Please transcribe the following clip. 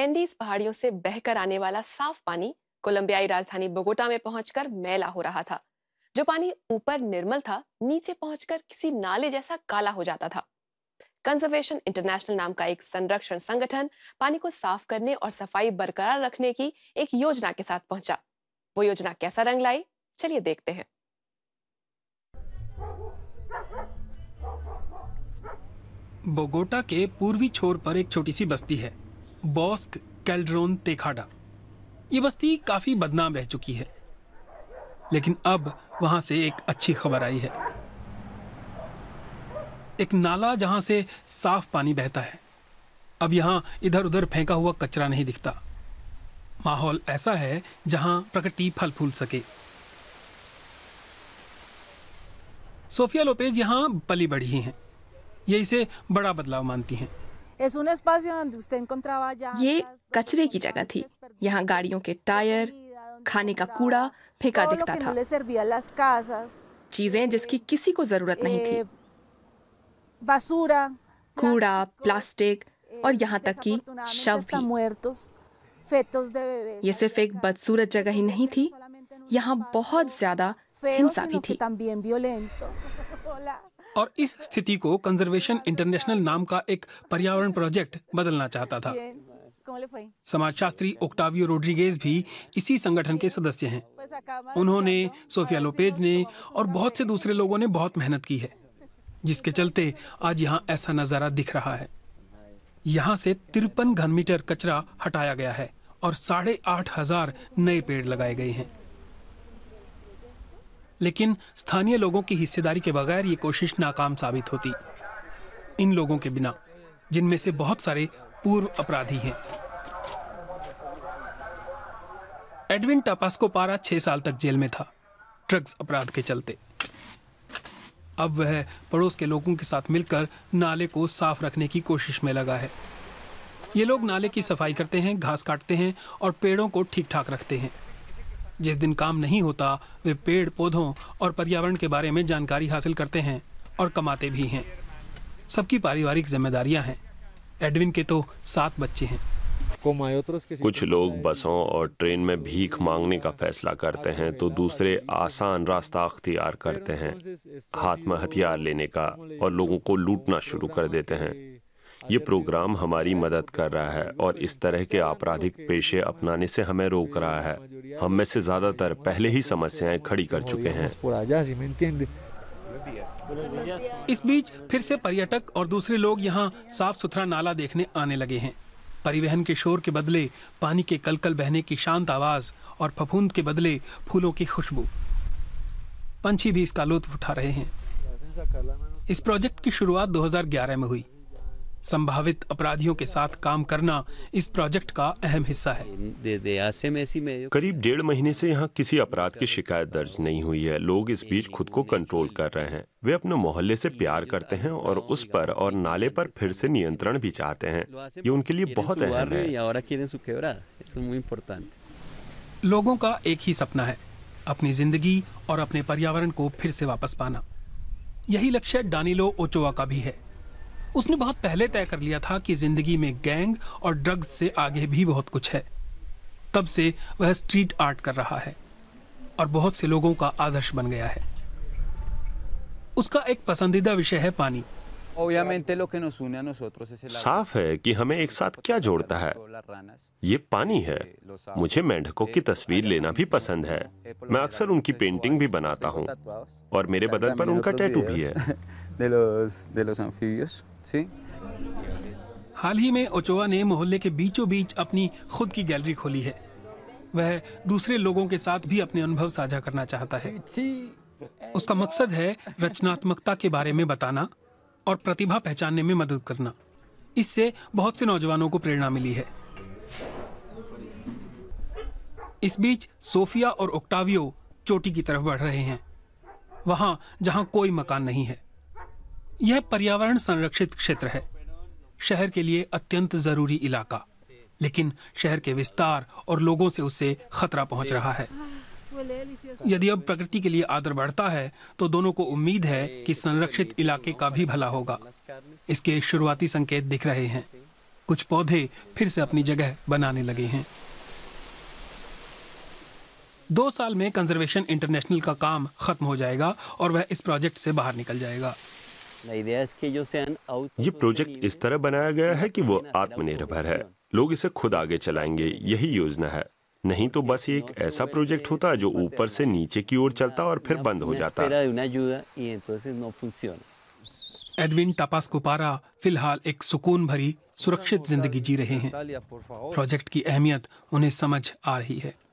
Andes पहाड़ियों से बहकर आने वाला साफ पानी कोलंबियाई राजधानी बोगोटा में पहुंचकर मैला हो रहा था जो पानी ऊपर निर्मल था नीचे पहुंचकर किसी नाले जैसा काला हो जाता था कंजर्वेशन इंटरनेशनल नाम का एक संरक्षण संगठन पानी को साफ करने और सफाई बरकरार रखने की एक योजना के साथ पहुंचा वो योजना कैसा रंग लाई चलिए देखते हैं बोगोटा के पूर्वी छोर पर एक छोटी सी बस्ती है बॉस्क कैलड्रोन तेखाडा ये बस्ती काफ़ी बदनाम रह चुकी है लेकिन अब वहां से एक अच्छी खबर आई है एक नाला जहां से साफ पानी बहता है अब यहां इधर उधर फेंका हुआ कचरा नहीं दिखता माहौल ऐसा है जहां प्रकृति फल फूल सके सोफिया लोपेज यहां पली बढ़ी हैं ये इसे बड़ा बदलाव मानती हैं ये कचरे की जगह थी यहाँ गाड़ियों के टायर खाने का कूड़ा फेंका दिखता था चीजें जिसकी किसी को जरूरत नहीं थी कूड़ा प्लास्टिक और यहाँ तक कि शव भी ये सिर्फ एक बदसूरत जगह ही नहीं थी यहाँ बहुत ज्यादा हिंसा भी थी और इस स्थिति को कंजर्वेशन इंटरनेशनल नाम का एक पर्यावरण प्रोजेक्ट बदलना चाहता था समाजशास्त्री ओक्टावियो रोड्रिगेज भी इसी संगठन के सदस्य हैं उन्होंने सोफिया लोपेज ने और बहुत से दूसरे लोगों ने बहुत मेहनत की है जिसके चलते आज यहाँ ऐसा नज़ारा दिख रहा है यहाँ से तिरपन घन मीटर कचरा हटाया गया है और साढ़े आठ हजार नए पेड़ लगाए गए हैं लेकिन स्थानीय लोगों की हिस्सेदारी के बगैर ये कोशिश नाकाम साबित होती इन लोगों के बिना जिनमें से बहुत सारे पूर्व अपराधी हैं एडविन टापास्को पारा छह साल तक जेल में था ड्रग्स अपराध के चलते अब वह पड़ोस के लोगों के साथ मिलकर नाले को साफ रखने की कोशिश में लगा है ये लोग नाले की सफाई करते हैं घास काटते हैं और पेड़ों को ठीक ठाक रखते हैं जिस दिन काम नहीं होता वे पेड़ पौधों और पर्यावरण के बारे में जानकारी हासिल करते हैं और कमाते भी हैं सबकी पारिवारिक जिम्मेदारियां हैं एडविन के तो सात बच्चे हैं कुछ लोग बसों और ट्रेन में भीख मांगने का फैसला करते हैं तो दूसरे आसान रास्ता अख्तियार करते हैं हाथ में हथियार लेने का और लोगों को लूटना शुरू कर देते हैं ये प्रोग्राम हमारी मदद कर रहा है और इस तरह के आपराधिक पेशे अपनाने से हमें रोक रहा है हम में से ज्यादातर पहले ही समस्याएं खड़ी कर चुके हैं इस बीच फिर से पर्यटक और दूसरे लोग यहाँ साफ सुथरा नाला देखने आने लगे हैं परिवहन के शोर के बदले पानी के कलकल बहने की शांत आवाज और फफूंद के बदले फूलों की खुशबू पंछी भी इसका लुत्फ उठा रहे हैं इस प्रोजेक्ट की शुरुआत 2011 में हुई संभावित अपराधियों के साथ काम करना इस प्रोजेक्ट का अहम हिस्सा है करीब डेढ़ महीने से यहाँ किसी अपराध की शिकायत दर्ज नहीं हुई है लोग इस बीच खुद को कंट्रोल कर रहे हैं वे अपने मोहल्ले से प्यार करते हैं और उस पर और नाले पर फिर से नियंत्रण भी चाहते हैं ये उनके लिए बहुत अहम है लोगों का एक ही सपना है अपनी जिंदगी और अपने पर्यावरण को फिर से वापस पाना यही लक्ष्य डानिलो ओचोआ का भी है उसने बहुत पहले तय कर लिया था कि जिंदगी में गैंग और ड्रग्स से आगे भी बहुत कुछ है तब से वह स्ट्रीट आर्ट कर रहा है और बहुत से लोगों का आदर्श बन गया है उसका एक पसंदीदा विषय है पानी साफ है कि हमें एक साथ क्या जोड़ता है ये पानी है मुझे मेंढकों की तस्वीर लेना भी पसंद है मैं अक्सर उनकी पेंटिंग भी बनाता हूँ और मेरे बदन पर उनका टैटू भी है de los, de los anfibios, ¿sí? हाल ही में ओचोवा ने मोहल्ले के बीचों बीच अपनी खुद की गैलरी खोली है वह दूसरे लोगों के साथ भी अपने अनुभव साझा करना चाहता है उसका मकसद है रचनात्मकता के बारे में बताना और प्रतिभा पहचानने में मदद करना इससे बहुत से नौजवानों को प्रेरणा मिली है इस बीच सोफिया और ओक्टावियो चोटी की तरफ बढ़ रहे हैं वहां जहां कोई मकान नहीं है यह पर्यावरण संरक्षित क्षेत्र है शहर के लिए अत्यंत जरूरी इलाका लेकिन शहर के विस्तार और लोगों से उसे खतरा पहुंच रहा है यदि अब प्रकृति के लिए आदर बढ़ता है तो दोनों को उम्मीद है कि संरक्षित इलाके का भी भला होगा इसके शुरुआती संकेत दिख रहे हैं कुछ पौधे फिर से अपनी जगह बनाने लगे हैं दो साल में कंजर्वेशन इंटरनेशनल का काम खत्म हो जाएगा और वह इस प्रोजेक्ट से बाहर निकल जाएगा ये प्रोजेक्ट इस तरह बनाया गया है कि वो आत्मनिर्भर है लोग इसे खुद आगे चलाएंगे यही योजना है नहीं तो बस एक ऐसा प्रोजेक्ट होता जो ऊपर से नीचे की ओर चलता और फिर बंद हो जाता एडविन टापास्कोपारा फिलहाल एक सुकून भरी सुरक्षित जिंदगी जी रहे हैं प्रोजेक्ट की अहमियत उन्हें समझ आ रही है